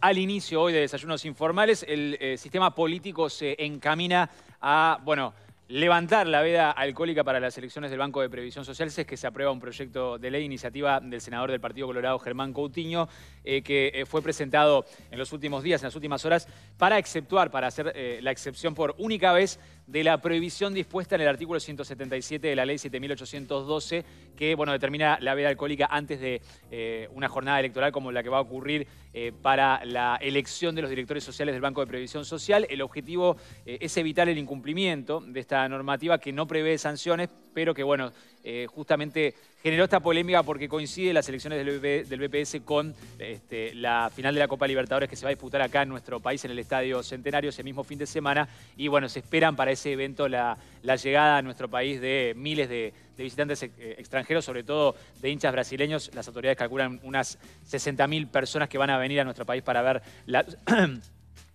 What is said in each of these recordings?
Al inicio hoy de Desayunos Informales, el eh, sistema político se encamina a, bueno, levantar la veda alcohólica para las elecciones del Banco de Previsión Social. Es que se aprueba un proyecto de ley, iniciativa del senador del Partido Colorado, Germán Coutinho, eh, que eh, fue presentado en los últimos días, en las últimas horas, para exceptuar, para hacer la excepción por única vez de la prohibición dispuesta en el artículo 177 de la ley 7812, que bueno, determina la veda alcohólica antes de eh, una jornada electoral como la que va a ocurrir eh, para la elección de los directores sociales del Banco de Previsión Social. El objetivo eh, es evitar el incumplimiento de esta normativa que no prevé sanciones, pero que bueno, justamente generó esta polémica porque coincide las elecciones del, BPS con este, la final de la Copa Libertadores que se va a disputar acá en nuestro país, en el Estadio Centenario, ese mismo fin de semana. Y bueno, se esperan para ese evento la, llegada a nuestro país de miles de, visitantes eh, extranjeros, sobre todo de hinchas brasileños. Las autoridades calculan unas 60.000 personas que van a venir a nuestro país para ver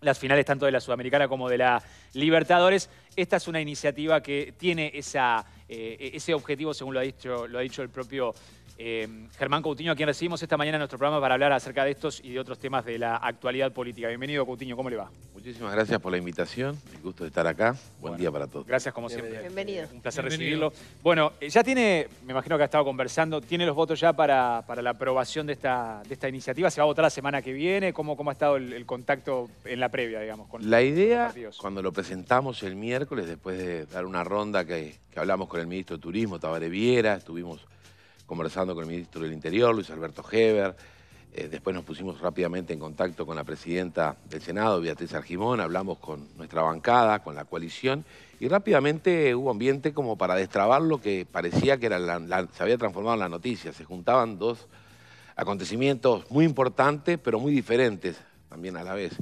las finales tanto de la Sudamericana como de la Libertadores. Esta es una iniciativa que tiene esa, eh, ese objetivo, según lo ha dicho, lo ha dicho el propio eh, Germán Coutinho, a quien recibimos esta mañana en nuestro programa para hablar acerca de estos y de otros temas de la actualidad política. Bienvenido, Coutinho, ¿cómo le va? Muchísimas gracias por la invitación. el gusto de estar acá. Buen día para todos. Gracias, como siempre. Bienvenido. Un placer recibirlo. Bueno, eh, ya tiene, me imagino que ha estado conversando, tiene los votos ya para, para la aprobación de esta, esta iniciativa. ¿Se va a votar la semana que viene? ¿Cómo, cómo ha estado el, contacto en la previa, digamos? Con, la idea, cuando lo presentamos el miércoles, después de dar una ronda que, que hablamos con el ministro de Turismo, Tabare Viera, estuvimos conversando con el ministro del Interior, Luis Alberto Heber, eh, después nos pusimos rápidamente en contacto con la presidenta del Senado, Beatriz Argimón, hablamos con nuestra bancada, con la coalición, y rápidamente hubo ambiente como para destrabar lo que parecía que era se había transformado en la noticia. Se juntaban dos acontecimientos muy importantes, pero muy diferentes también a la vez.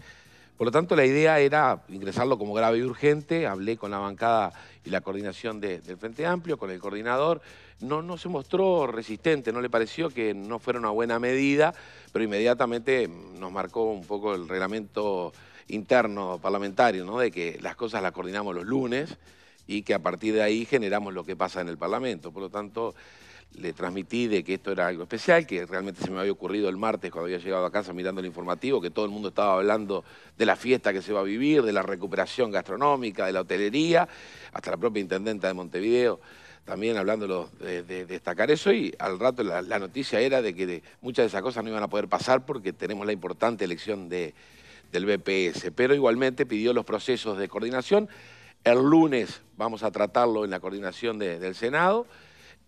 Por lo tanto, la idea era ingresarlo como grave y urgente. Hablé con la bancada y la coordinación del Frente Amplio, con el coordinador no, se mostró resistente, no le pareció que no fuera una buena medida, pero inmediatamente nos marcó un poco el reglamento interno parlamentario, de que las cosas las coordinamos los lunes y que a partir de ahí generamos lo que pasa en el Parlamento. Por lo tanto, le transmití de que esto era algo especial, que realmente se me había ocurrido el martes cuando había llegado a casa mirando el informativo, que todo el mundo estaba hablando de la fiesta que se va a vivir, de la recuperación gastronómica, de la hotelería, hasta la propia intendenta de Montevideo también hablando de, destacar eso y al rato la, noticia era de que muchas de esas cosas no iban a poder pasar porque tenemos la importante elección de, del BPS, pero igualmente pidió los procesos de coordinación. El lunes vamos a tratarlo en la coordinación del Senado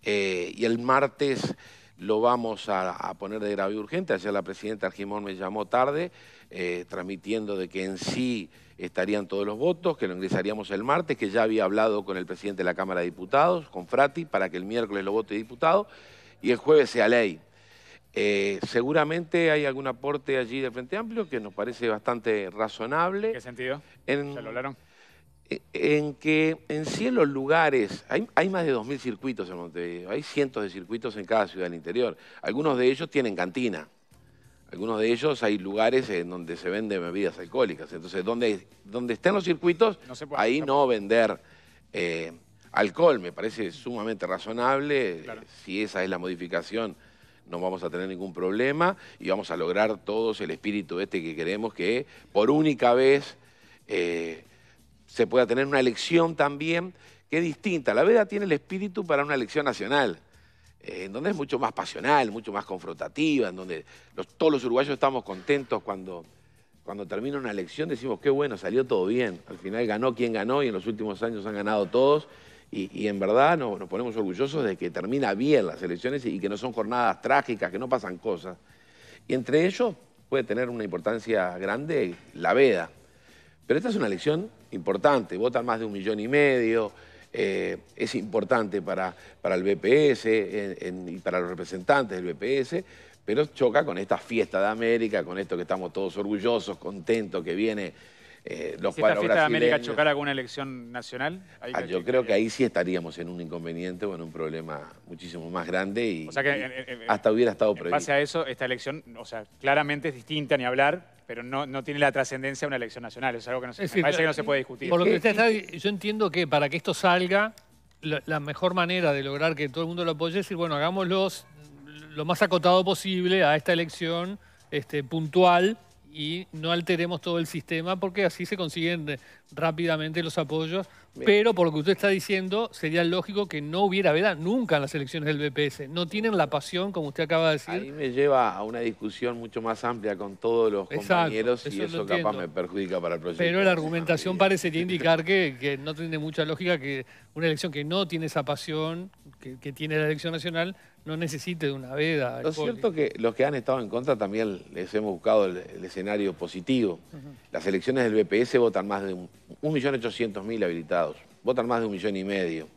eh, y el martes lo vamos a, poner de grave urgente. Ayer la presidenta Argimón me llamó tarde, eh, transmitiendo de que en sí estarían todos los votos, que lo ingresaríamos el martes, que ya había hablado con el presidente de la Cámara de Diputados, con Frati, para que el miércoles lo vote diputado y el jueves sea ley. Eh, seguramente hay algún aporte allí del Frente Amplio que nos parece bastante razonable. qué sentido? ¿Se lo hablaron? Eh, en que en los lugares, hay, hay más de 2.000 circuitos en Montevideo, hay cientos de circuitos en cada ciudad del interior. Algunos de ellos tienen cantina algunos de ellos hay lugares en donde se venden bebidas alcohólicas. Entonces, donde, donde estén los circuitos, ahí no vender eh, alcohol me parece sumamente razonable. Si esa es la modificación, no vamos a tener ningún problema y vamos a lograr todos el espíritu este que queremos que por única vez eh, se pueda tener una elección también que es distinta. La veda tiene el espíritu para una elección nacional. Eh, en donde es mucho más pasional, mucho más confrontativa, en donde todos los uruguayos estamos contentos cuando, cuando termina una elección, decimos, qué bueno, salió todo bien. Al final ganó quien ganó y en los últimos años han ganado todos. Y, en verdad nos, ponemos orgullosos de que termina bien las elecciones y, y, que no son jornadas trágicas, que no pasan cosas. Y entre ellos puede tener una importancia grande la veda. Pero esta es una elección importante, votan más de un millón y medio, eh, es importante para, para el BPS y para los representantes del BPS, pero choca con esta fiesta de América, con esto que estamos todos orgullosos, contentos que viene eh, los si esta fiesta de América chocara con una elección nacional? Ah, yo creo que ahí sí estaríamos en un inconveniente o en un problema muchísimo más grande y, eh, eh, hasta hubiera estado previsto. En a eso, esta elección, o sea, claramente es distinta, ni hablar, pero no, tiene la trascendencia de una elección nacional. es algo que no se, parece que no se puede discutir. Por lo que usted está, yo entiendo que para que esto salga, la, mejor manera de lograr que todo el mundo lo apoye es decir, bueno, hagámoslo lo más acotado posible a esta elección este, puntual y no alteremos todo el sistema porque así se consiguen eh, rápidamente los apoyos pero por lo que usted está diciendo, sería lógico que no hubiera veda nunca en las elecciones del BPS. No tienen la pasión, como usted acaba de decir. Ahí me lleva a una discusión mucho más amplia con todos los compañeros y eso, capaz me perjudica para el proyecto. Pero la argumentación parece parecería indicar que, que, no tiene mucha lógica que una elección que no tiene esa pasión que, que tiene la elección nacional no necesite de una veda. Lo cierto es que los que han estado en contra también les hemos buscado el, escenario positivo. Las elecciones del BPS votan más de 1.800.000 habilitados, votan más de un millón y medio.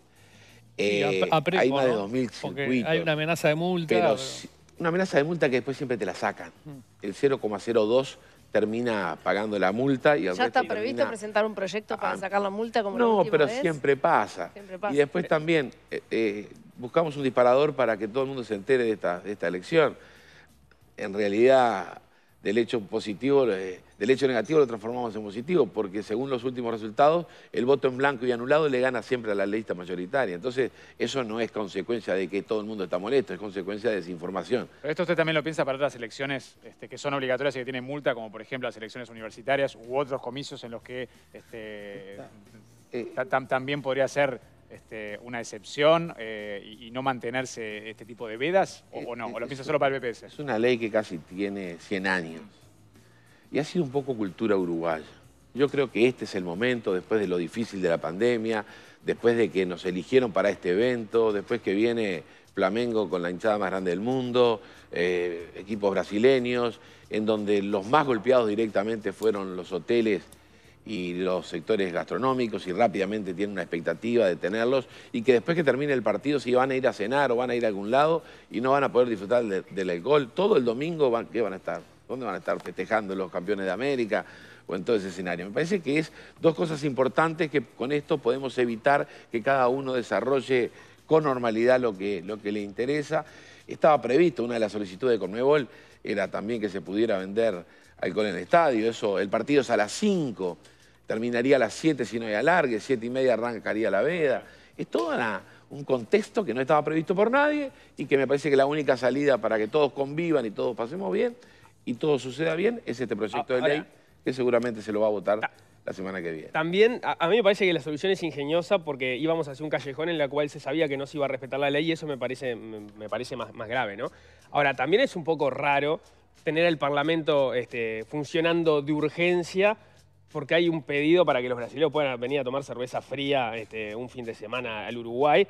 Eh, hay más de 2.000 circuitos. Hay una amenaza de multa. Una amenaza de multa que después siempre te la sacan. El 0,02 termina pagando la multa y ¿Ya está previsto presentar un proyecto para ah. sacar la multa como No, pero Siempre, pasa. siempre pasa. Y después también, eh, eh, buscamos un disparador para que todo el mundo se entere de esta, elección. En realidad, del hecho positivo, eh, del hecho negativo lo transformamos en positivo, porque según los últimos resultados, el voto en blanco y anulado le gana siempre a la lista mayoritaria. Entonces, eso no es consecuencia de que todo el mundo está molesto, es consecuencia de desinformación. Pero esto usted también lo piensa para otras elecciones este, que son obligatorias y que tienen multa, como por ejemplo las elecciones universitarias u otros comicios en los que este, eh, también podría ser este, una excepción eh, y, no mantenerse este tipo de vedas? ¿O, no? ¿O lo piensa solo para el BPS? Es una ley que casi tiene 100 años y ha sido un poco cultura uruguaya. Yo creo que este es el momento, después de lo difícil de la pandemia, después de que nos eligieron para este evento, después que viene Flamengo con la hinchada más grande del mundo, eh, equipos brasileños, en donde los más golpeados directamente fueron los hoteles y los sectores gastronómicos y rápidamente tienen una expectativa de tenerlos y que después que termine el partido si van a ir a cenar o van a ir a algún lado y no van a poder disfrutar del gol todo el domingo ¿qué van a estar? ¿Dónde van a estar festejando los campeones de América? o en todo ese escenario. Me parece que es dos cosas importantes que con esto podemos evitar que cada uno desarrolle con normalidad lo que, lo que le interesa. Estaba previsto, una de las solicitudes de Conmebol era también que se pudiera vender alcohol en el estadio. Eso, el partido es a las 5, terminaría a las 7 si no hay alargue, 7 y media arrancaría la veda. Es todo un contexto que no estaba previsto por nadie y que me parece que la única salida para que todos convivan y todos pasemos bien y todo suceda bien es este proyecto de ah, ley que seguramente se lo va a votar la semana que viene. También, a, mí me parece que la solución es ingeniosa porque íbamos hacia un callejón en la cual se sabía que no se iba a respetar la ley y eso me parece, parece más, más grave, ¿no? Ahora, también es un poco raro tener el Parlamento este, funcionando de urgencia porque hay un pedido para que los brasileños puedan venir a tomar cerveza fría este, un fin de semana al Uruguay,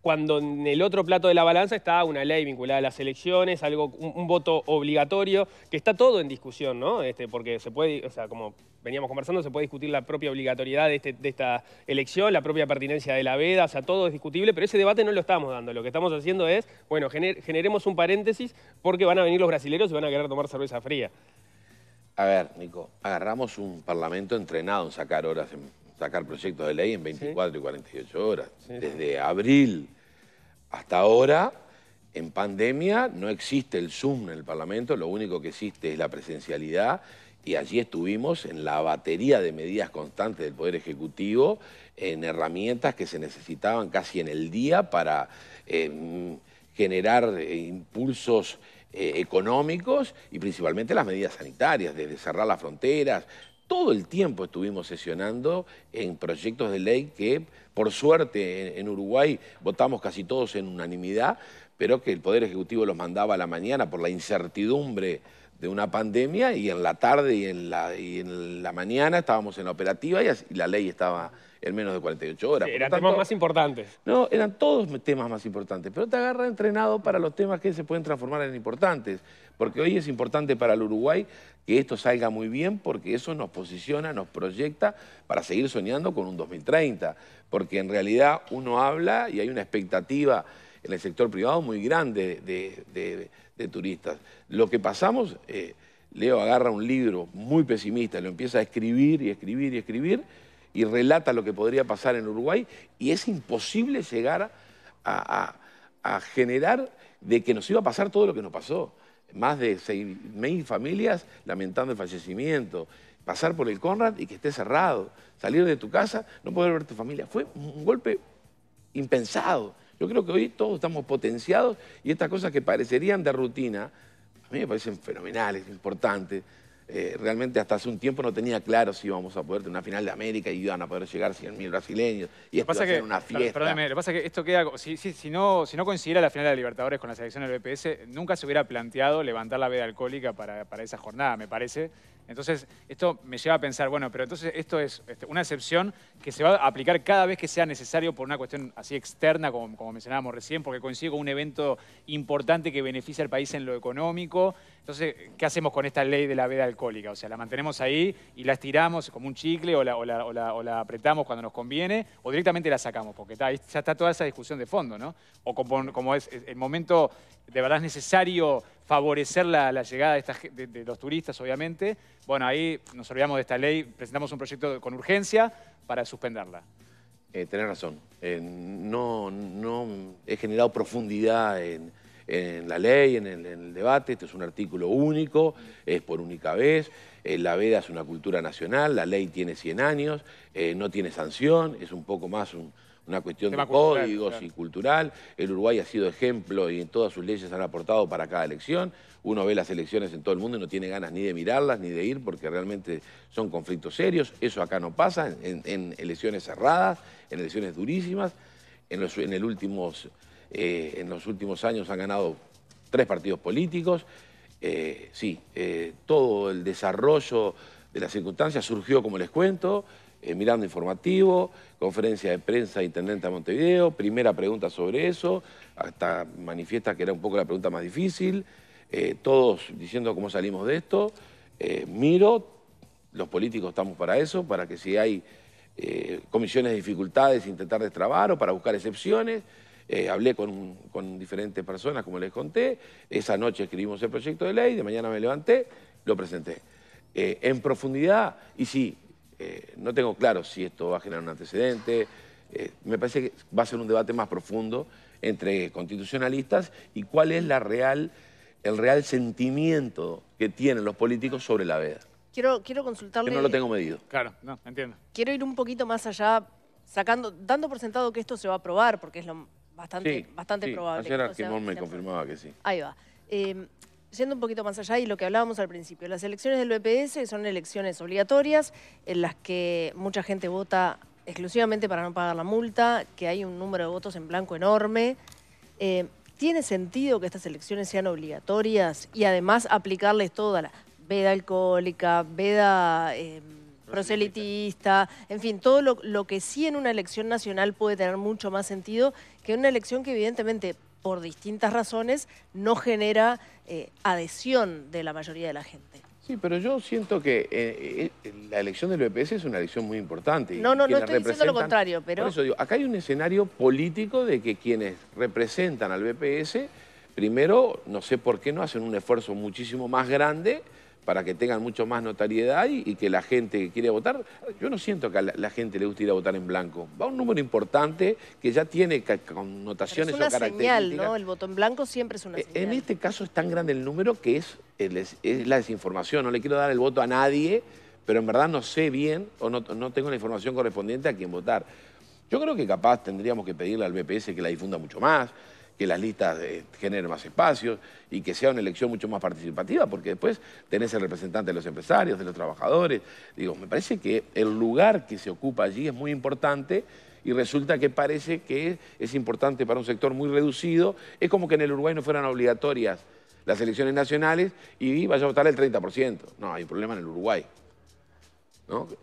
cuando en el otro plato de la balanza está una ley vinculada a las elecciones, algo, un, voto obligatorio, que está todo en discusión, ¿no? Este, porque se puede, o sea, como veníamos conversando, se puede discutir la propia obligatoriedad este, de, esta elección, la propia pertinencia de la veda, o sea, todo es discutible, pero ese debate no lo estamos dando. Lo que estamos haciendo es, bueno, generemos un paréntesis porque van a venir los brasileños y van a querer tomar cerveza fría. A ver, Nico, agarramos un parlamento entrenado en sacar horas, sacar proyectos de ley en 24 y 48 horas. Desde abril hasta ahora, en pandemia, no existe el Zoom en el parlamento, lo único que existe es la presencialidad y allí estuvimos en la batería de medidas constantes del Poder Ejecutivo, en herramientas que se necesitaban casi en el día para em, generar eh, impulsos eh, económicos y principalmente las medidas sanitarias, de cerrar las fronteras. Todo el tiempo estuvimos sesionando en proyectos de ley que, por suerte, en Uruguay votamos casi todos en unanimidad, pero que el Poder Ejecutivo los mandaba a la mañana por la incertidumbre de una pandemia y en la tarde y en la, y en la mañana estábamos en la operativa y, la ley estaba en menos de 48 horas. eran temas más importantes. No, eran todos temas más importantes, pero te agarra entrenado para los temas que se pueden transformar en importantes, porque hoy es importante para el Uruguay que esto salga muy bien, porque eso nos posiciona, nos proyecta para seguir soñando con un 2030, porque en realidad uno habla y hay una expectativa en el sector privado muy grande de de turistas. Lo que pasamos, eh, Leo agarra un libro muy pesimista, lo empieza a escribir y escribir y escribir y relata lo que podría pasar en Uruguay y es imposible llegar a, generar de que nos iba a pasar todo lo que nos pasó. Más de 6.000 familias lamentando el fallecimiento, pasar por el Conrad y que esté cerrado, salir de tu casa, no poder ver a tu familia. Fue un golpe impensado. Yo creo que hoy todos estamos potenciados y estas cosas que parecerían de rutina, a mí me parecen fenomenales, importantes. Eh, realmente hasta hace un tiempo no tenía claro si íbamos a poder tener una final de América y iban a poder llegar 100.000 brasileños. Y esto pasa una fiesta. Perdóneme, lo que pasa es que esto queda... Si, no, coincidiera la final de Libertadores con la selección del BPS, nunca se hubiera planteado levantar la veda alcohólica para, para esa jornada, me parece. Entonces, esto me lleva a pensar, bueno, pero entonces esto es este, una excepción que se va a aplicar cada vez que sea necesario por una cuestión así externa, como, mencionábamos recién, porque consigo con un evento importante que beneficia al país en lo económico. Entonces, ¿qué hacemos con esta ley de la veda alcohólica? O sea, ¿la mantenemos ahí y la estiramos como un chicle o la, o la, apretamos cuando nos conviene o directamente la sacamos? Porque está, ya está toda esa discusión de fondo, ¿no? O como es el momento de verdad es necesario favorecer la, llegada de, los turistas, obviamente. Bueno, ahí nos olvidamos de esta ley, presentamos un proyecto con urgencia para suspenderla. Eh, tenés razón. Eh, no, no he generado profundidad en, la ley, en el, debate. Este es un artículo único, es por única vez. Eh, la veda es una cultura nacional, la ley tiene 100 años, eh, no tiene sanción, es un poco más un, una cuestión de códigos y cultural. El Uruguay ha sido ejemplo y en todas sus leyes han aportado para cada elección. Uno ve las elecciones en todo el mundo y no tiene ganas ni de mirarlas ni de ir porque realmente son conflictos serios. Eso acá no pasa en, elecciones cerradas, en elecciones durísimas. En los, en el últimos, eh, en los últimos años han ganado tres partidos políticos. Eh, sí, eh, todo el desarrollo de las circunstancias surgió, como les cuento, eh, mirando informativo, conferencia de prensa intendente a Montevideo, primera pregunta sobre eso, hasta manifiesta que era un poco la pregunta más difícil, eh, todos diciendo cómo salimos de esto. Eh, miro, los políticos estamos para eso, para que si hay comisiones de dificultades, intentar destrabar o para buscar excepciones. hablé con, diferentes personas, como les conté. Esa noche escribimos el proyecto de ley, de mañana me levanté, lo presenté. en profundidad, y sí, eh, no tengo claro si esto va a generar un antecedente. Eh, me parece que va a ser un debate más profundo entre constitucionalistas y cuál es el real sentimiento que tienen los políticos sobre la veda. Quiero, quiero consultarle... Que no lo tengo medido. Claro, no, entiendo. Quiero ir un poquito más allá, sacando, dando por sentado que esto se va a aprobar, porque es lo bastante, sí, bastante sí. Arquimón me confirmaba que sí. Ahí va. Eh, Yendo un poquito más allá y lo que hablábamos al principio, las elecciones del BPS son elecciones obligatorias en las que mucha gente vota exclusivamente para no pagar la multa, que hay un número de votos en blanco enorme. Eh, ¿Tiene sentido que estas elecciones sean obligatorias y además aplicarles toda la veda alcohólica, veda em, proselitista, en fin, todo lo, que sí en una elección nacional puede tener mucho más sentido que una elección que evidentemente por distintas razones, no genera eh, adhesión de la mayoría de la gente. Sí, pero yo siento que eh, eh, la elección del BPS e es una elección muy importante. No, no, no estoy diciendo lo contrario, pero... Por eso digo, acá hay un escenario político de que quienes representan al BPS, e primero, no sé por qué no hacen un esfuerzo muchísimo más grande para que tengan mucho más notariedad y, que la gente que quiere votar, yo no siento que a la, gente le guste ir a votar en blanco. Va un número importante que ya tiene connotaciones es una Señal, ¿no? El voto en blanco siempre es una e, señal. En este caso es tan grande el número que es, la desinformación. No le quiero dar el voto a nadie pero en verdad no sé bien o no, no, tengo la información correspondiente a quién votar. Yo creo que capaz tendríamos que pedirle al BPS que la difunda mucho más, que las listas eh, generen más espacios y que sea una elección mucho más participativa, porque después tenés el representante de los empresarios, de los trabajadores. Digo, me parece que el lugar que se ocupa allí es muy importante y resulta que parece que es importante para un sector muy reducido. Es como que en el Uruguay no fueran obligatorias las elecciones nacionales y vaya a votar el 30%. No, hay un problema en el Uruguay.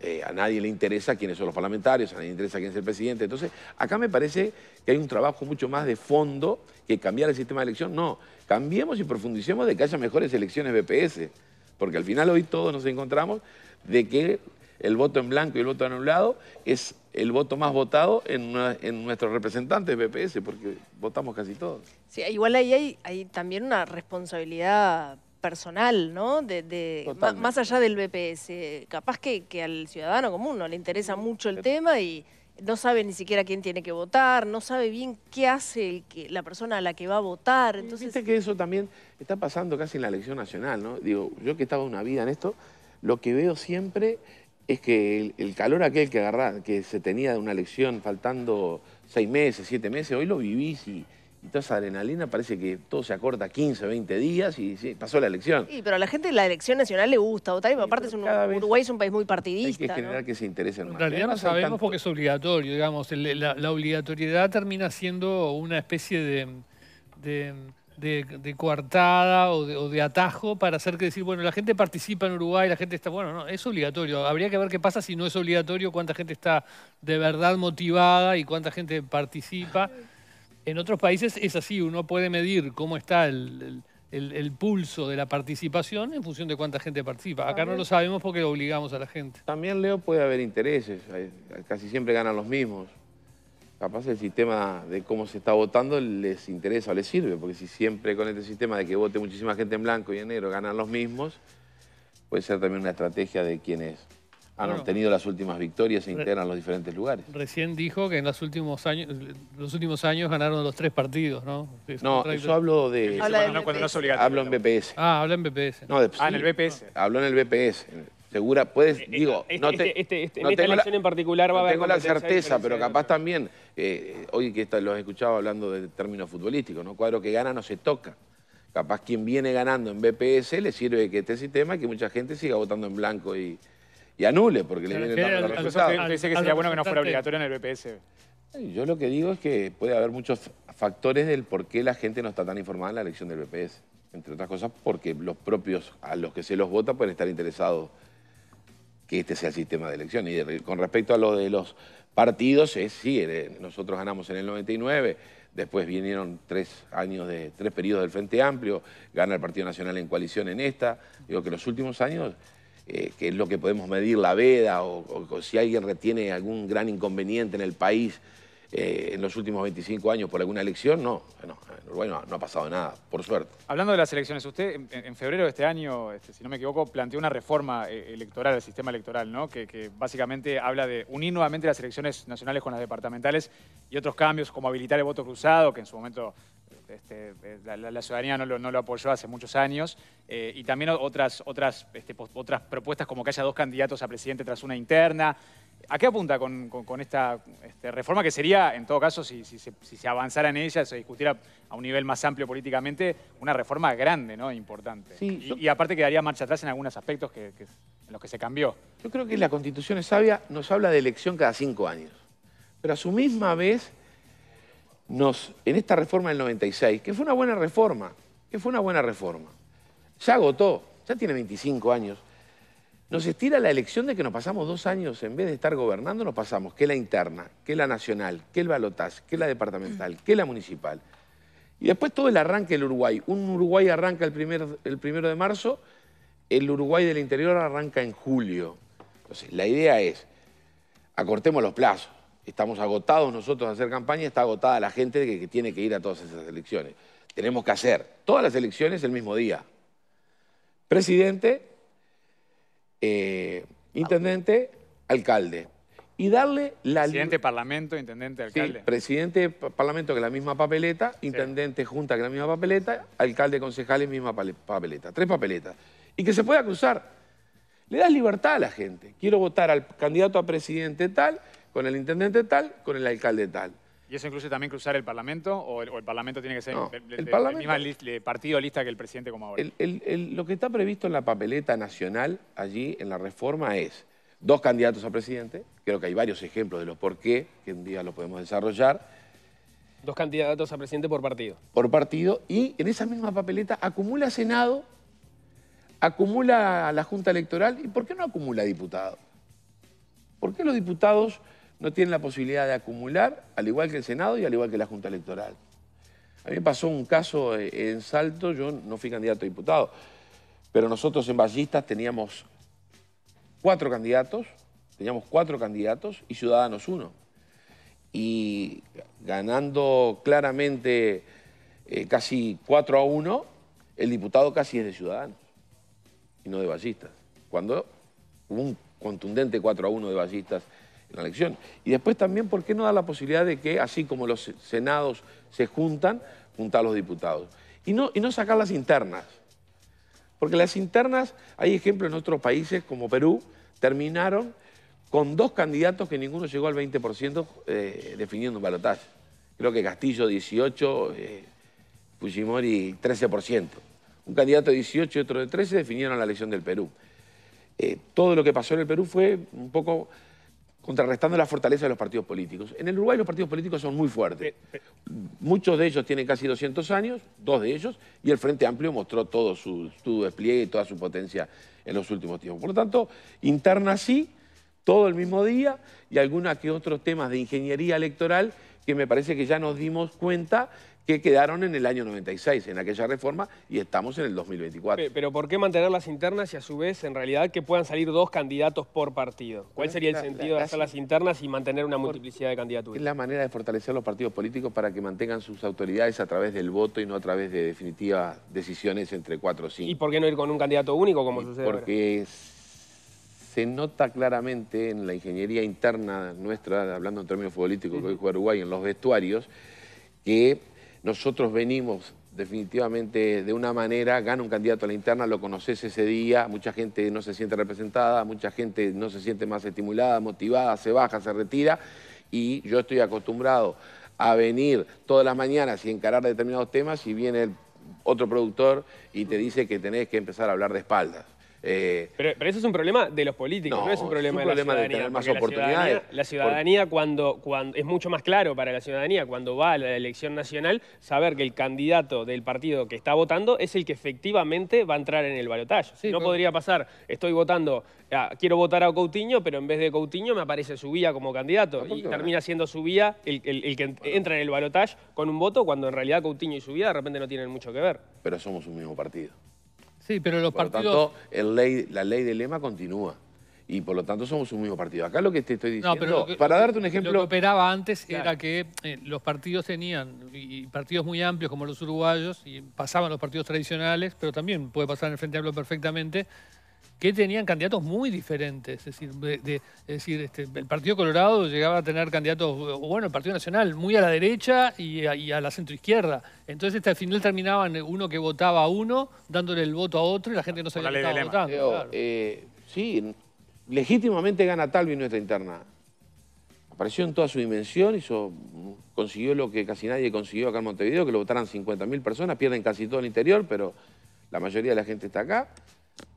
Eh, a nadie le interesa quiénes son los parlamentarios, a nadie le interesa quién es el presidente. Entonces, acá me parece que hay un trabajo mucho más de fondo que cambiar el sistema de elección. No, cambiemos y profundicemos de que haya mejores elecciones BPS. Porque al final hoy todos nos encontramos de que el voto en blanco y el voto anulado es el voto más votado en, nuestros representantes BPS, porque votamos casi todos. Sí, igual ahí hay también una responsabilidad personal, ¿no? más allá del BPS. Capaz que, al ciudadano común no le interesa mucho el tema y no sabe ni siquiera quién tiene que votar, no sabe bien qué hace la persona a la que va a votar. Entonces... Viste que eso también está pasando casi en la elección nacional, ¿no? Digo, yo que estaba una vida en esto, lo que veo siempre es que el, calor aquel que que se tenía de una elección faltando seis meses, siete meses, hoy lo vivís y entonces, adrenalina parece que todo se acorta 15, 20 días y sí, pasó la elección. Sí, pero a la gente la elección nacional le gusta votar aparte es un, Uruguay es un país muy partidista. Hay que generar que se interesen en más. En realidad ¿eh? no sabemos porque es obligatorio, digamos. la, obligatoriedad termina siendo una especie de, de de, coartada o de, o de, atajo para hacer que decir, bueno, la gente participa en Uruguay, la gente está, bueno, no, es obligatorio. Habría que ver qué pasa si no es obligatorio, cuánta gente está de verdad motivada y cuánta gente participa. En otros países es así, uno puede medir cómo está el, pulso de la participación en función de cuánta gente participa. Acá no lo sabemos porque obligamos a la gente. También, Leo, puede haber intereses, casi siempre ganan los mismos. Capaz el sistema de cómo se está votando les interesa o les sirve, porque si siempre con este sistema de que vote muchísima gente en blanco y en negro ganan los mismos, puede ser también una estrategia de quienes han obtenido las últimas victorias e integran los diferentes lugares. Recién dijo que en los últimos años, los últimos años ganaron los tres partidos, ¿no? no, eso hablo de... Hablo en BPS. Ah, hablo en BPS. ah, en el BPS. Hablo en el BPS. Segura, puedes, eh, eh, digo, este, este, te, este, en esta elección en particular va a haber Tengo la certeza, pero capaz también, eh, hoy que lo los escuchado hablando de términos futbolísticos, ¿no? Cuadro que gana no se toca. Capaz quien viene ganando en BPS le sirve que este sistema que mucha gente siga votando en blanco y, y anule, porque le viene dando Dice que sería bueno que no fuera obligatorio en el BPS. Yo lo que digo es que puede haber muchos factores del por qué la gente no está tan informada en la elección del BPS. Entre otras cosas, porque los propios a los que se los vota pueden estar interesados que este sea el sistema de elección. Y con respecto a lo de los partidos, es, sí, nosotros ganamos en el 99, después vinieron tres años de tres periodos del Frente Amplio, gana el Partido Nacional en coalición en esta. Digo que los últimos años eh, que es lo que podemos medir, la veda, o, si alguien retiene algún gran inconveniente en el país eh, en los últimos 25 años por alguna elección, no, bueno, en Uruguay no, ha pasado nada, por suerte. Hablando de las elecciones, usted en, febrero de este año, este, si no me equivoco, planteó una reforma eh, electoral, del sistema electoral, ¿no? que, básicamente habla de unir nuevamente las elecciones nacionales con las departamentales y otros cambios, como habilitar el voto cruzado, que en su momento este, eh, la, ciudadanía no lo, apoyó hace muchos años. Eh, y también otras, otras, este, otras propuestas como que haya dos candidatos a presidente tras una interna. ¿A qué apunta con, esta este, reforma que sería, en todo caso, si, se, avanzara en ella, se discutiera a un nivel más amplio políticamente, una reforma grande, ¿no? Importante. y, aparte quedaría marcha atrás en algunos aspectos que, en los que se cambió. Yo creo que la Constitución es sabia, nos habla de elección cada cinco años. Pero a su misma vez en esta reforma del 96, que fue una buena reforma, que fue una buena reforma, ya agotó, ya tiene 25 años, nos estira la elección de que nos pasamos dos años, en vez de estar gobernando, nos pasamos que la interna, que la nacional, que el balotaje, que la departamental, mm. que la municipal. Y después todo el arranque del Uruguay. Un Uruguay arranca el, primero el primero de marzo, el Uruguay del interior arranca en julio. Entonces, la idea es, acortemos los plazos estamos agotados nosotros a hacer campaña, está agotada la gente que, que tiene que ir a todas esas elecciones. Tenemos que hacer todas las elecciones el mismo día. Presidente, eh, intendente, alcalde. Y darle la... Presidente, parlamento, intendente, alcalde. Sí, presidente, parlamento, que la misma papeleta, intendente, junta, que la misma papeleta, alcalde, concejales, misma papeleta. Tres papeletas. Y que se pueda cruzar. Le das libertad a la gente. Quiero votar al candidato a presidente tal con el intendente tal, con el alcalde tal. ¿Y eso incluye también cruzar el Parlamento o el, Parlamento tiene que ser el, mismo partido lista que el presidente como ahora? lo que está previsto en la papeleta nacional allí en la reforma es dos candidatos a presidente, creo que hay varios ejemplos de los por qué, que un día lo podemos desarrollar. Dos candidatos a presidente por partido. Por partido y en esa misma papeleta acumula Senado, acumula la Junta Electoral y ¿por qué no acumula diputado? ¿Por qué los diputados no tienen la posibilidad de acumular, al igual que el Senado y al igual que la Junta Electoral. A mí me pasó un caso eh, en Salto, yo no fui candidato a diputado, pero nosotros en Ballistas teníamos cuatro candidatos, teníamos cuatro candidatos y Ciudadanos uno. Y ganando claramente eh, casi 4 a 1, el diputado casi es de Ciudadanos y no de Ballistas. Cuando hubo un contundente 4 a 1 de Ballistas la elección. Y después también, ¿por qué no da la posibilidad de que, así como los senados se juntan, juntar a los diputados? Y no, y no sacar las internas. Porque las internas, hay ejemplos en otros países como Perú, terminaron con dos candidatos que ninguno llegó al 20% eh, definiendo un balotaje. Creo que Castillo 18, eh, Fujimori 13%. Un candidato de 18 y otro de 13 definieron la elección del Perú. Eh, todo lo que pasó en el Perú fue un poco contrarrestando la fortaleza de los partidos políticos. En el Uruguay los partidos políticos son muy fuertes. Muchos de ellos tienen casi 200 años, dos de ellos, y el Frente Amplio mostró todo su, despliegue y toda su potencia en los últimos tiempos. Por lo tanto, interna sí, todo el mismo día y algunos que otros temas de ingeniería electoral que me parece que ya nos dimos cuenta que quedaron en el año 96, en aquella reforma, y estamos en el 2024. Pero ¿por qué mantener las internas y a su vez, en realidad, que puedan salir dos candidatos por partido? ¿Cuál sería el sentido de hacer las internas y mantener una multiplicidad de candidaturas? Es la manera de fortalecer los partidos políticos para que mantengan sus autoridades a través del voto y no a través de definitivas decisiones entre cuatro o cinco. ¿Y por qué no ir con un candidato único como sucede? Porque se nota claramente en la ingeniería interna nuestra, hablando en términos futbolísticos que hoy juega Uruguay, en los vestuarios, que nosotros venimos definitivamente de una manera, gana un candidato a la interna, lo conoces ese día, mucha gente no se siente representada, mucha gente no se siente más estimulada, motivada, se baja, se retira, y yo estoy acostumbrado a venir todas las mañanas y encarar determinados temas y viene el otro productor y te dice que tenés que empezar a hablar de espaldas. Eh, pero, eso es un problema de los políticos, no, es un problema, de, la tener más oportunidades. La ciudadanía, cuando, es mucho más claro para la ciudadanía cuando va a la elección nacional saber que el candidato del partido que está votando es el que efectivamente va a entrar en el balotaje. no podría pasar, estoy votando, ah, quiero votar a Coutinho, pero en vez de Coutinho me aparece su vía como candidato y termina eh. siendo su el, el, que entra en el balotaje con un voto cuando en realidad Coutinho y su vida de repente no tienen mucho que ver. Pero somos un mismo partido. Sí, pero los partidos... Por lo tanto, la ley del lema continúa. Y por lo tanto somos un mismo partido. Acá lo que te estoy diciendo, para darte un ejemplo... Lo que operaba antes era que eh, los partidos tenían, y partidos muy amplios como los uruguayos, y pasaban los partidos tradicionales, pero también puede pasar en el Frente Amplio perfectamente, que tenían candidatos muy diferentes. Es decir, este, el Partido Colorado llegaba a tener candidatos, bueno, el Partido Nacional, muy a la derecha y a, la centroizquierda. Entonces, este, al final terminaban uno que votaba a uno, dándole el voto a otro y la gente no sabía que estaba eh, sí, legítimamente gana Talvi nuestra interna. Apareció en toda su dimensión, y consiguió lo que casi nadie consiguió acá en Montevideo, que lo votaran 50.000 personas, pierden casi todo el interior, pero la mayoría de la gente está acá.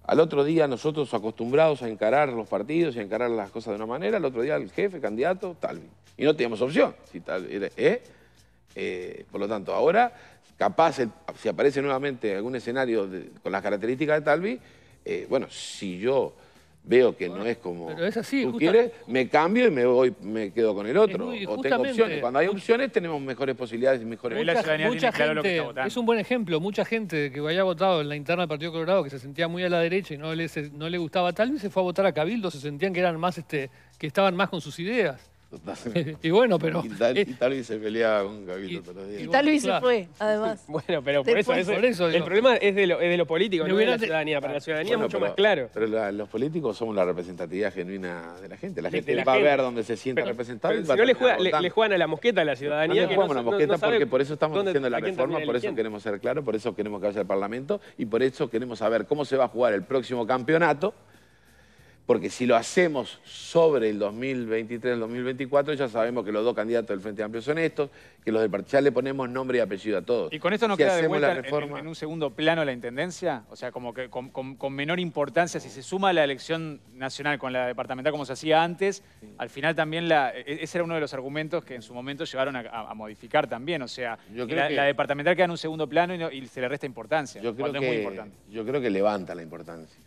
Al otro día nosotros acostumbrados a encarar los partidos y a encarar las cosas de una manera, al otro día el jefe, candidato, Talvi. Y no teníamos opción. Si tal, ¿eh? Eh, por lo tanto, ahora, capaz, si aparece nuevamente algún escenario con las características de Talvi, eh, bueno, si yo veo que no es como es así, tú quieres, me cambio y me voy, me quedo con el otro. o tengo opciones. Cuando hay opciones tenemos mejores posibilidades y mejores gente, Es un buen ejemplo. Mucha gente que había votado en la interna del Partido Colorado que se sentía muy a la derecha y no le, no le gustaba tal vez se fue a votar a Cabildo, se sentían que eran más este, que estaban más con sus ideas. y bueno, pero... Y tal, vez se peleaba con Gabito todos los días. Y tal vez se fue, además. bueno, pero por eso, el problema es de lo, político, no, de la ciudadanía. Para la ciudadanía es mucho más claro. Pero los políticos somos la representatividad genuina de la gente. La gente va a ver dónde se siente representado. si no le, le, juegan a la mosqueta a la ciudadanía. No, le juegan a la mosqueta porque por eso estamos haciendo la reforma, por eso queremos ser claros, por eso queremos que vaya al Parlamento y por eso queremos saber cómo se va a jugar el próximo campeonato porque si lo hacemos sobre el 2023, el 2024, ya sabemos que los dos candidatos del Frente Amplio son estos, que los del le ponemos nombre y apellido a todos. ¿Y con esto no queda de vuelta en, un segundo plano la Intendencia? O sea, como que con, menor importancia, si se suma la elección nacional con la departamental como se hacía antes, al final también la, e, e, ese era uno de los argumentos que en su momento llevaron a, modificar también. O sea, la, departamental queda en un segundo plano y, se le resta importancia. yo creo que levanta la importancia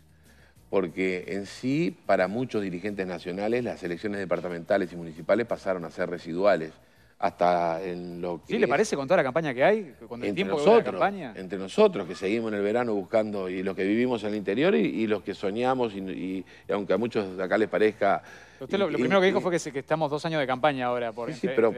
porque en sí, para muchos dirigentes nacionales, las elecciones departamentales y municipales pasaron a ser residuales. Hasta en lo que... ¿Sí le parece con toda la campaña que hay? Con el tiempo que campaña. Entre nosotros, que seguimos en el verano buscando, y los que vivimos en el interior, y, los que soñamos, y, aunque a muchos acá les parezca... Usted lo, primero que dijo fue que, estamos dos años de campaña ahora. Por, sí, pero,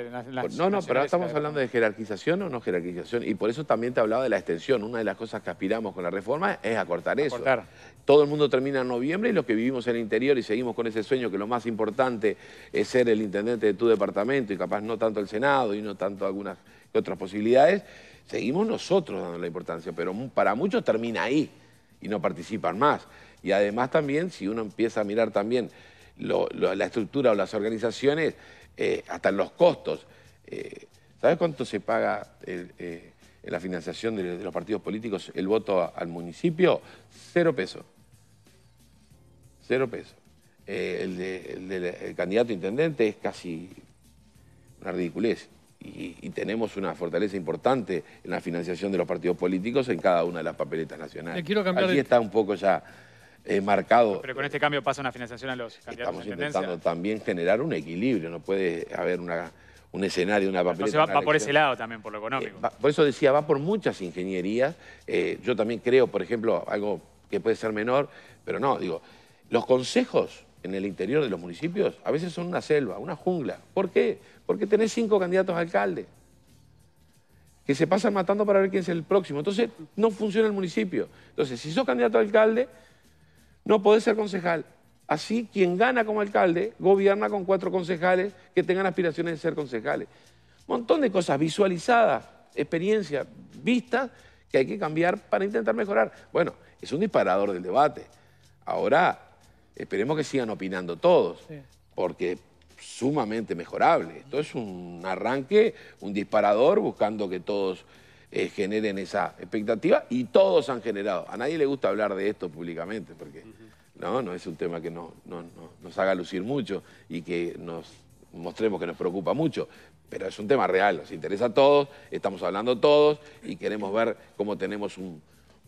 no, no, pero estamos hablando de jerarquización o no jerarquización, y por eso también te hablaba de la extensión. Una de las cosas que aspiramos con la reforma es acortar, acortar. eso todo el mundo termina en noviembre y los que vivimos en el interior y seguimos con ese sueño que lo más importante es ser el intendente de tu departamento y capaz no tanto el Senado y no tanto algunas otras posibilidades, seguimos nosotros dando la importancia, pero para muchos termina ahí y no participan más. Y además también, si uno empieza a mirar también la estructura o las organizaciones, eh, hasta los costos, eh, ¿sabes cuánto se paga eh, en la financiación de, los partidos políticos el voto al municipio? Cero pesos. Cero pesos. Eh, el, del candidato intendente es casi una ridiculez. Y, tenemos una fortaleza importante en la financiación de los partidos políticos en cada una de las papeletas nacionales. Aquí está un poco ya eh, marcado. Pero con este cambio pasa una financiación a los candidatos Estamos intentando también generar un equilibrio, no puede haber una, un escenario, una papeleta. Entonces va, va por ese lado también, por lo económico. Eh, por eso decía, va por muchas ingenierías. yo también creo, por ejemplo, algo que puede ser menor, pero no, digo, los consejos en el interior de los municipios a veces son una selva, una jungla. ¿Por qué? Porque tenés cinco candidatos a alcalde que se pasan matando para ver quién es el próximo. Entonces, no funciona el municipio. Entonces, si sos candidato a alcalde, no podés ser concejal. Así, quien gana como alcalde, gobierna con cuatro concejales que tengan aspiraciones de ser concejales. Un Montón de cosas visualizadas, experiencias, vistas, que hay que cambiar para intentar mejorar. Bueno, es un disparador del debate. Ahora, Esperemos que sigan opinando todos, porque porque sumamente mejorable. Esto es un arranque, un disparador, buscando que todos eh, generen esa expectativa y todos han generado. A nadie le gusta hablar de esto públicamente, porque no, no es un tema que no, nos haga lucir mucho y que nos mostremos que nos preocupa mucho, pero es un tema real, nos interesa a todos, estamos hablando todos y queremos ver cómo tenemos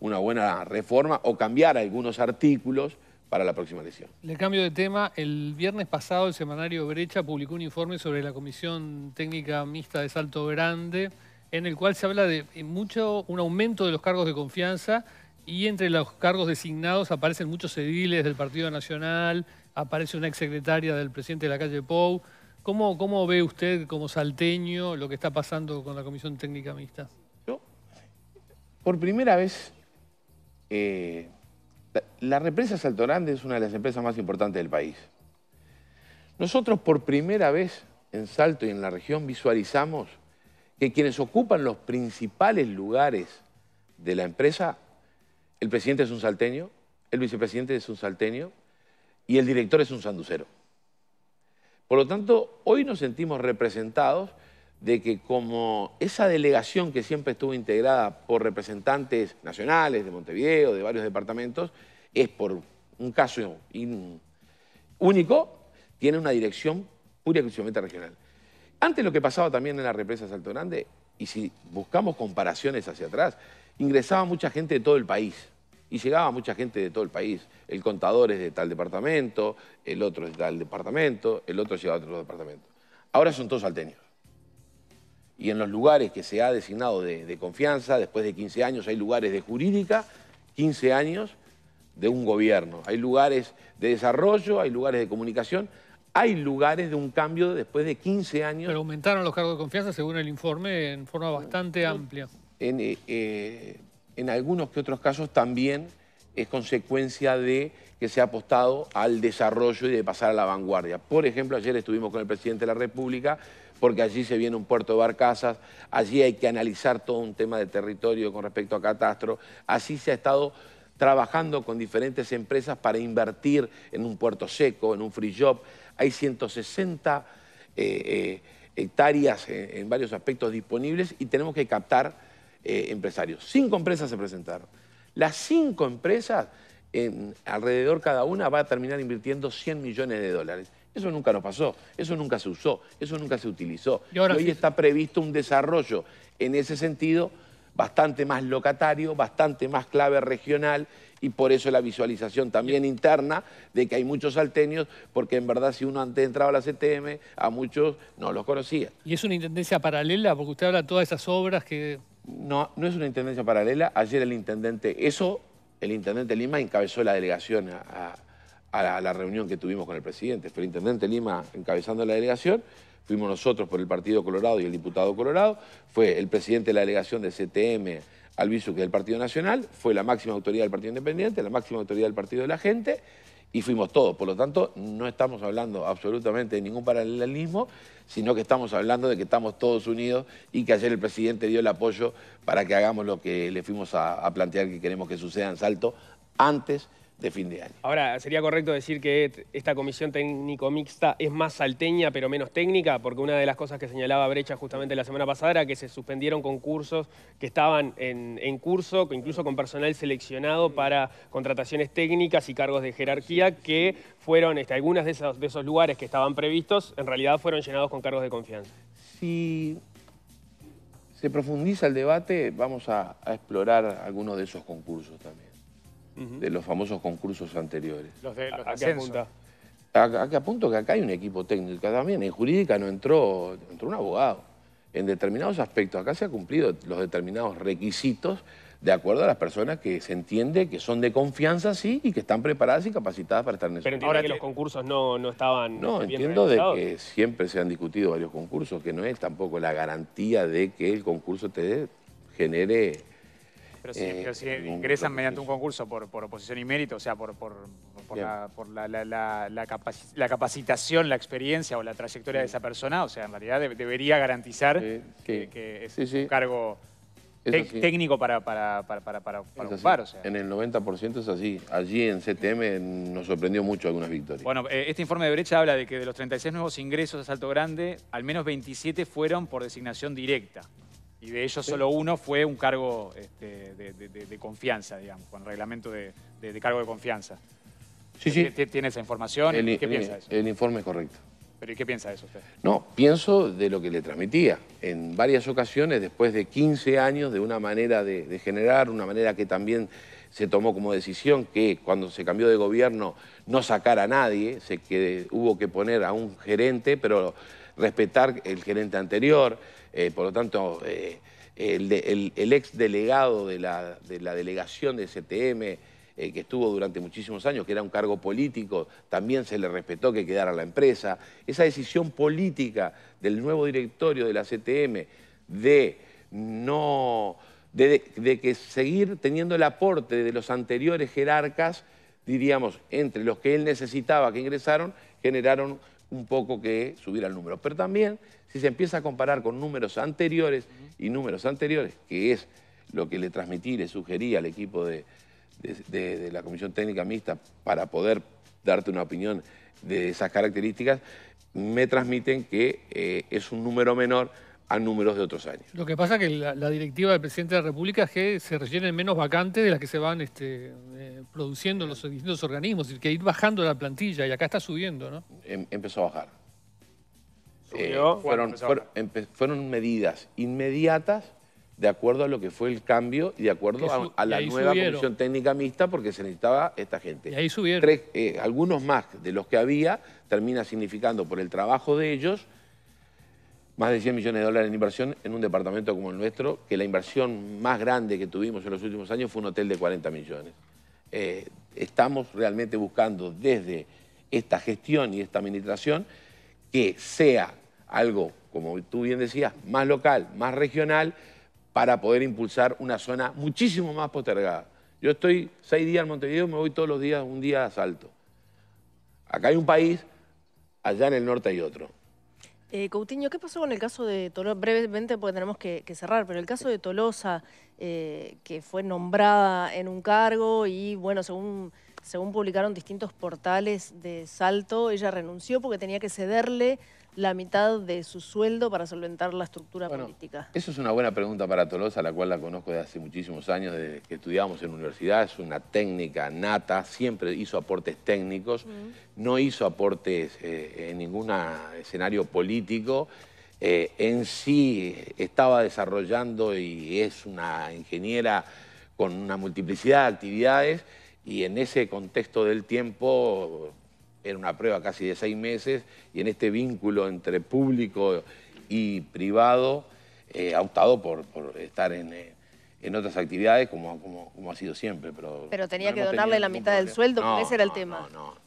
una buena reforma o cambiar algunos artículos para la próxima elección. Le cambio de tema. El viernes pasado el semanario Brecha publicó un informe sobre la Comisión Técnica Mixta de Salto Grande, en el cual se habla de eh, mucho un aumento de los cargos de confianza y entre los cargos designados aparecen muchos ediles del Partido Nacional, aparece una exsecretaria del presidente de la calle Pou. ¿Cómo, ¿Cómo ve usted como salteño lo que está pasando con la Comisión Técnica Mixta? Yo, por primera vez, eh, la, represa Salto Grande es una de las empresas más importantes del país. Nosotros por primera vez en Salto y en la región visualizamos que quienes ocupan los principales lugares de la empresa, el presidente es un salteño, el vicepresidente es un salteño y el director es un sanducero. Por lo tanto, hoy nos sentimos representados de que como esa delegación que siempre estuvo integrada por representantes nacionales de Montevideo, de varios departamentos, es por un caso único, tiene una dirección pura y exclusivamente regional. Antes lo que pasaba también en la represa Salto Grande, y si buscamos comparaciones hacia atrás, ingresaba mucha gente de todo el país. Y llegaba mucha gente de todo el país. El contador es de tal departamento, el otro es de tal departamento, el otro llegaba de otro departamento. Ahora son todos salteños y en los lugares que se ha designado de, confianza, después de 15 años hay lugares de jurídica, 15 años de un gobierno, hay lugares de desarrollo, hay lugares de comunicación, hay lugares de un cambio después de 15 años. Pero aumentaron los cargos de confianza, según el informe, en forma bastante amplia. En, eh, eh, en algunos que otros casos también es consecuencia de que se ha apostado al desarrollo y de pasar a la vanguardia. Por ejemplo, ayer estuvimos con el presidente de la República porque allí se viene un puerto de barcazas, allí hay que analizar todo un tema de territorio con respecto a catastro, así se ha estado trabajando con diferentes empresas para invertir en un puerto seco, en un free job. Hay 160 eh, eh, hectáreas en, varios aspectos disponibles y tenemos que captar eh, empresarios. Cinco empresas se presentaron. Las cinco empresas, alrededor cada una, va a terminar invirtiendo 100 millones de dólares. Eso nunca nos pasó, eso nunca se usó, eso nunca se utilizó. Y, hoy está previsto un desarrollo en ese sentido bastante más locatario, bastante más clave regional y por eso la visualización también interna de que hay muchos salteños, porque en verdad si uno antes entraba a la CTM, a muchos no los conocía. ¿Y es una intendencia paralela? Porque usted habla de todas esas obras que... No, no es una intendencia paralela. Ayer el intendente, eso, el intendente Lima encabezó la delegación a a la, reunión que tuvimos con el presidente. Fue el intendente Lima encabezando la delegación, fuimos nosotros por el Partido Colorado y el diputado Colorado, fue el presidente de la delegación de CTM, Albizu, que es el Partido Nacional, fue la máxima autoridad del Partido Independiente, la máxima autoridad del Partido de la Gente, y fuimos todos. Por lo tanto, no estamos hablando absolutamente de ningún paralelismo, sino que estamos hablando de que estamos todos unidos y que ayer el presidente dio el apoyo para que hagamos lo que le fuimos a, a plantear que queremos que suceda en Salto antes de fin de año. Ahora, ¿sería correcto decir que esta comisión técnico mixta es más salteña pero menos técnica? Porque una de las cosas que señalaba Brecha justamente la semana pasada era que se suspendieron concursos que estaban en, curso, incluso con personal seleccionado para contrataciones técnicas y cargos de jerarquía que fueron, algunos este, algunas de esos, lugares que estaban previstos, en realidad fueron llenados con cargos de confianza. Si se profundiza el debate, vamos a explorar algunos de esos concursos también de los famosos concursos anteriores. Los de, ¿A, qué apunta? apunto que acá hay un equipo técnico. También en jurídica no entró, entró un abogado. En determinados aspectos, acá se han cumplido los determinados requisitos de acuerdo a las personas que se entiende que son de confianza, sí, y que están preparadas y capacitadas para estar en ese Pero Ahora que los concursos no, estaban No, entiendo de que siempre se han discutido varios concursos, que no es tampoco la garantía de que el concurso te genere pero si, eh, ingresan mediante un concurso por, por oposición y mérito, o sea, por, por, la, capacitación, la experiencia o la trayectoria de esa persona, o sea, en realidad debería garantizar que, es un cargo técnico para, ocupar. En el 90% es así. Allí en CTM nos sorprendió mucho algunas victorias. Bueno, eh, este informe de brecha habla de que de los 36 nuevos ingresos a Salto Grande, al menos 27 fueron por designación directa y de ellos solo uno fue un cargo este, de, confianza, digamos, con reglamento de, cargo de confianza. Sí, sí. ¿Tiene esa información? ¿Qué piensa de eso? El informe es correcto. ¿Pero qué piensa de eso usted? No, pienso de lo que le transmitía. En varias ocasiones, después de 15 años, de una manera de generar, una manera que también se tomó como decisión que cuando se cambió de gobierno no sacar a nadie, se hubo que poner a un gerente, pero respetar el gerente anterior eh, por lo tanto, eh, el, exdelegado ex delegado de la, delegación de CTM eh, que estuvo durante muchísimos años, que era un cargo político, también se le respetó que quedara la empresa. Esa decisión política del nuevo directorio de la CTM de no. de que seguir teniendo el aporte de los anteriores jerarcas, diríamos, entre los que él necesitaba que ingresaron, generaron un poco que subir al número. Pero también, si se empieza a comparar con números anteriores y números anteriores, que es lo que le transmití, le sugerí al equipo de, la Comisión Técnica Mixta para poder darte una opinión de esas características, me transmiten que eh, es un número menor a números de otros años. Lo que pasa es que la, directiva del presidente de la República es que se rellenen menos vacantes de las que se van este, eh, produciendo en los distintos organismos, decir, que ir bajando la plantilla, y acá está subiendo, ¿no? Em, empezó a bajar. Subió, eh, fueron, medidas inmediatas de acuerdo a lo que fue el cambio y de acuerdo a, la nueva comisión técnica mixta porque se necesitaba esta gente. Y ahí subieron. Eh, algunos más de los que había termina significando por el trabajo de ellos más de 100 millones de dólares en inversión en un departamento como el nuestro, que la inversión más grande que tuvimos en los últimos años fue un hotel de 40 millones. Eh, estamos realmente buscando desde esta gestión y esta administración que sea algo, como tú bien decías, más local, más regional, para poder impulsar una zona muchísimo más postergada. Yo estoy seis días en Montevideo me voy todos los días un día a salto. Acá hay un país, allá en el norte hay otro. Eh, Coutinho, ¿qué pasó con el caso de Tolosa? Brevemente porque tenemos que, cerrar, pero el caso de Tolosa, eh, que fue nombrada en un cargo y, bueno, según, según publicaron distintos portales de Salto, ella renunció porque tenía que cederle la mitad de su sueldo para solventar la estructura política? Eso es una buena pregunta para Tolosa, la cual la conozco desde hace muchísimos años, desde que estudiábamos en universidad. Es una técnica nata, siempre hizo aportes técnicos, no hizo aportes eh, en ningún escenario político. Eh, en sí estaba desarrollando y es una ingeniera con una multiplicidad de actividades y en ese contexto del tiempo era una prueba casi de seis meses, y en este vínculo entre público y privado eh, ha optado por, estar eh, en, otras actividades como, como, ha sido siempre. Pero, pero tenía que donarle la mitad del sueldo, ese era el tema. No, no,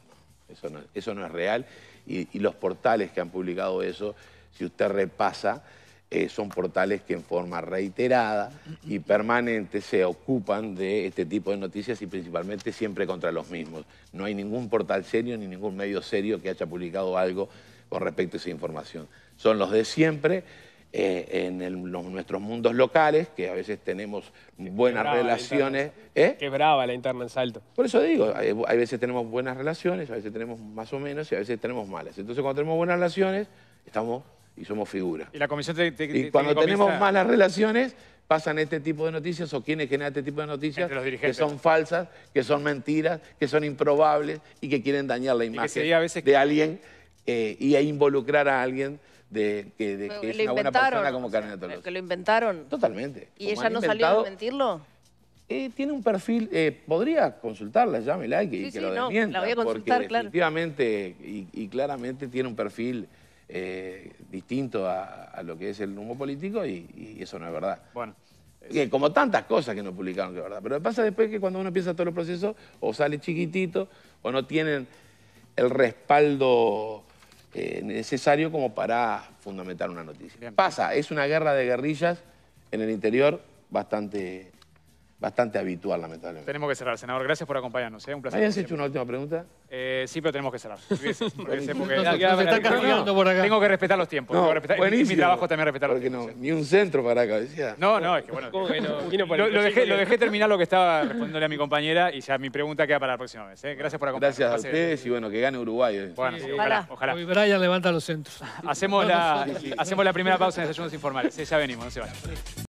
eso no, eso no es real. y los portales que han publicado eso, si usted repasa, eh, son portales que en forma reiterada y permanente se ocupan de este tipo de noticias y principalmente siempre contra los mismos. No hay ningún portal serio ni ningún medio serio que haya publicado algo con respecto a esa información. Son los de siempre. Eh, en nuestros mundos locales, que a veces tenemos buenas relaciones. ¿Eh? Qué brava la interna en salto. Por eso digo, hay, veces tenemos buenas relaciones, a veces tenemos más o menos y a veces tenemos malas. Entonces cuando tenemos buenas relaciones, estamos y somos figuras. Y cuando tenemos malas relaciones, pasan este tipo de noticias o quienes generan este tipo de noticias que son falsas, que son mentiras, que son improbables y que quieren dañar la imagen de alguien eh, y a involucrar a alguien de, que, es una persona como Carmen Que lo inventaron. Totalmente. ¿Y ella no salió a mentirlo? Eh, tiene un perfil, eh, podría consultarla, llámela y que, sí, sí, lo la voy a consultar, claro. Efectivamente, y claramente tiene un perfil eh, distinto a, lo que es el humo político y, eso no es verdad. Bueno. como tantas cosas que no publicaron, que es verdad. Pero pasa después que cuando uno empieza todo el proceso o sale chiquitito, o no tienen el respaldo eh, necesario como para fundamentar una noticia. Pasa, es una guerra de guerrillas en el interior bastante bastante habitual, lamentablemente. Tenemos que cerrar, senador. Gracias por acompañarnos. ¿eh? Un placer. ¿Habías hecho una última pregunta? Eh, sí, pero tenemos que cerrar. Tengo que respetar los tiempos. Y mi trabajo también respetar los tiempos. No, ¿eh? ni un centro para acá, decía. No, no, es que bueno. Lo, dejé, terminar lo que estaba respondiéndole a mi compañera y ya mi pregunta queda para la próxima vez. Gracias por acompañarnos. Gracias a ustedes y bueno, que gane Uruguay. Bueno, ojalá. ojalá. Brian levanta los centros. Hacemos la, hacemos la primera pausa en desayunos informales. ya venimos, no se vayan.